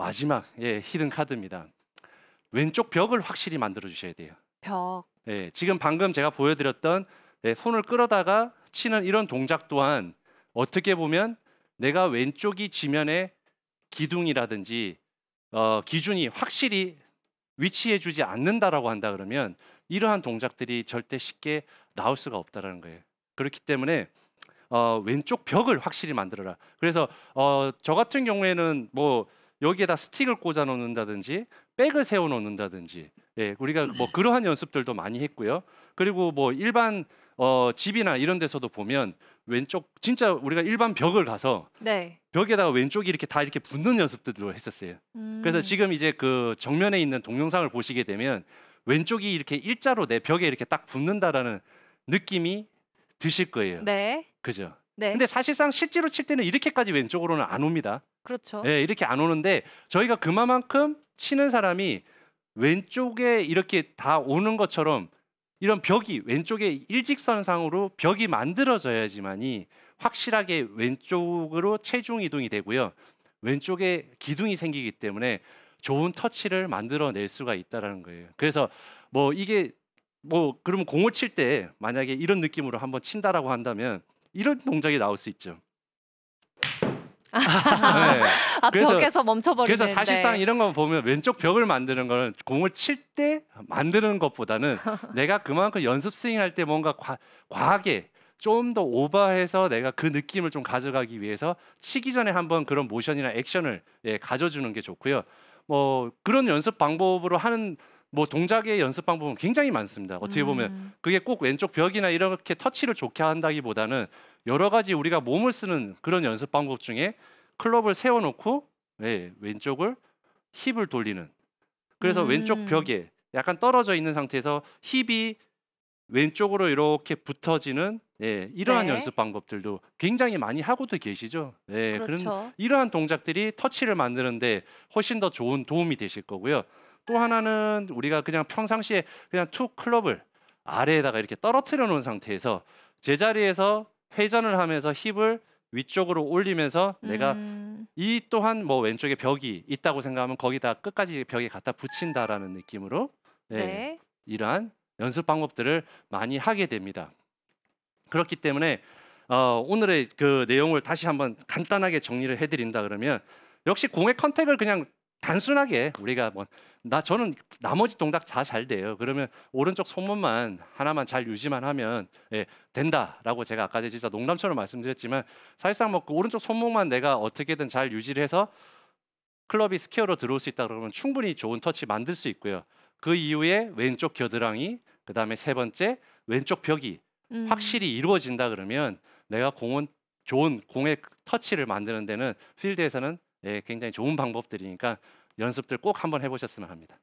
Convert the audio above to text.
마지막 예, 히든 카드입니다. 왼쪽 벽을 확실히 만들어 주셔야 돼요. 벽. 예, 지금 방금 제가 보여드렸던 예, 손을 끌어다가 치는 이런 동작 또한 어떻게 보면 내가 왼쪽이 지면에 기둥이라든지 어, 기준이 확실히 위치해주지 않는다라고 한다 그러면 이러한 동작들이 절대 쉽게 나올 수가 없다라는 거예요. 그렇기 때문에 어, 왼쪽 벽을 확실히 만들어라. 그래서 어, 저 같은 경우에는 뭐 여기에다 스틱을 꽂아 놓는다든지 백을 세워 놓는다든지 예, 우리가 뭐 그러한 연습들도 많이 했고요. 그리고 뭐 일반 어, 집이나 이런 데서도 보면 왼쪽 진짜 우리가 일반 벽을 가서 네. 벽에다가 왼쪽이 이렇게 다 이렇게 붙는 연습들도 했었어요. 음. 그래서 지금 이제 그 정면에 있는 동영상을 보시게 되면 왼쪽이 이렇게 일자로 내 벽에 이렇게 딱 붙는다라는 느낌이 드실 거예요. 네. 그죠? 네. 근데 사실상 실제로 칠 때는 이렇게까지 왼쪽으로는 안 옵니다. 그렇죠. 예, 이렇게 안 오는데 저희가 그만큼 치는 사람이 왼쪽에 이렇게 다 오는 것처럼 이런 벽이 왼쪽에 일직선상으로 벽이 만들어져야지만이 확실하게 왼쪽으로 체중 이동이 되고요. 왼쪽에 기둥이 생기기 때문에 좋은 터치를 만들어낼 수가 있다라는 거예요. 그래서 뭐 이게 뭐 그러면 공을 칠 때 만약에 이런 느낌으로 한번 친다라고 한다면 이런 동작이 나올 수 있죠. 아, 네. 아, 그래서, 벽에서 멈춰버리는. 그래서 사실상 네. 이런 거 보면 왼쪽 벽을 만드는 거는 공을 칠 때 만드는 것보다는 내가 그만큼 연습 스윙할 때 뭔가 과, 과하게 좀 더 오버해서 내가 그 느낌을 좀 가져가기 위해서 치기 전에 한번 그런 모션이나 액션을 예, 가져주는 게 좋고요. 뭐 그런 연습 방법으로 하는 뭐 동작의 연습 방법은 굉장히 많습니다. 어떻게 보면 음. 그게 꼭 왼쪽 벽이나 이렇게 터치를 좋게 한다기보다는 여러 가지 우리가 몸을 쓰는 그런 연습 방법 중에 클럽을 세워놓고 네, 왼쪽을 힙을 돌리는 그래서 음. 왼쪽 벽에 약간 떨어져 있는 상태에서 힙이 왼쪽으로 이렇게 붙어지는 예, 이러한 네. 연습 방법들도 굉장히 많이 하고도 계시죠. 예, 그렇죠. 그런 이러한 동작들이 터치를 만드는데 훨씬 더 좋은 도움이 되실 거고요. 또 하나는 우리가 그냥 평상시에 그냥 투 클럽을 아래에다가 이렇게 떨어뜨려 놓은 상태에서 제자리에서 회전을 하면서 힙을 위쪽으로 올리면서 내가 음. 이 또한 뭐 왼쪽에 벽이 있다고 생각하면 거기다 끝까지 벽에 갖다 붙인다라는 느낌으로 네, 네. 이러한 연습 방법들을 많이 하게 됩니다. 그렇기 때문에 어, 오늘의 그 내용을 다시 한번 간단하게 정리를 해드린다 그러면 역시 공의 컨택을 그냥 단순하게 우리가 뭐 나 저는 나머지 동작 다 잘 돼요. 그러면 오른쪽 손목만 하나만 잘 유지만 하면 예, 된다라고 제가 아까 진짜 농담처럼 말씀드렸지만 사실상 뭐그 오른쪽 손목만 내가 어떻게든 잘 유지를 해서 클럽이 스퀘어로 들어올 수 있다 그러면 충분히 좋은 터치 만들 수 있고요. 그 이후에 왼쪽 겨드랑이 그다음에 세 번째 왼쪽 벽이 음. 확실히 이루어진다 그러면 내가 공은 좋은 공의 터치를 만드는 데는 필드에서는 예, 굉장히 좋은 방법들이니까 연습들 꼭 한번 해보셨으면 합니다.